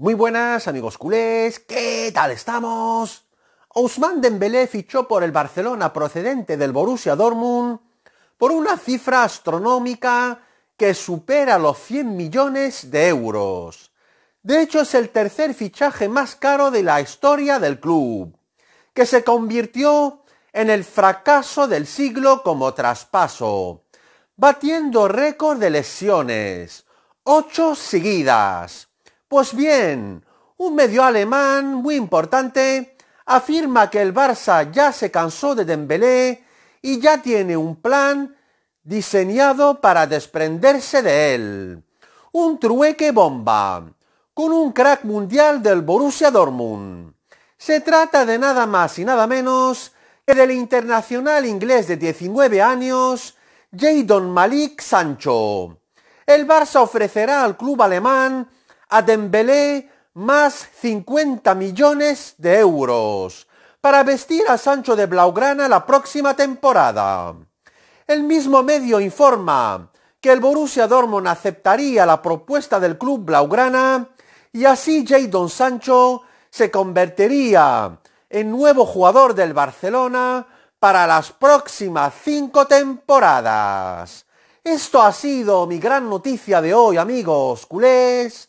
Muy buenas amigos culés, ¿qué tal estamos? Ousmane Dembélé fichó por el Barcelona procedente del Borussia Dortmund por una cifra astronómica que supera los 100 millones de euros. De hecho es el tercer fichaje más caro de la historia del club, que se convirtió en el fracaso del siglo como traspaso, batiendo récord de lesiones, ocho seguidas, pues bien, un medio alemán muy importante afirma que el Barça ya se cansó de Dembélé y ya tiene un plan diseñado para desprenderse de él. Un trueque bomba con un crack mundial del Borussia Dortmund. Se trata de nada más y nada menos que del internacional inglés de 19 años, Jadon Malik Sancho. El Barça ofrecerá al club alemán a Dembélé más 50 millones de euros para vestir a Sancho de Blaugrana la próxima temporada. El mismo medio informa que el Borussia Dortmund aceptaría la propuesta del club blaugrana y así Jadon Sancho se convertiría en nuevo jugador del Barcelona para las próximas cinco temporadas. Esto ha sido mi gran noticia de hoy, amigos culés.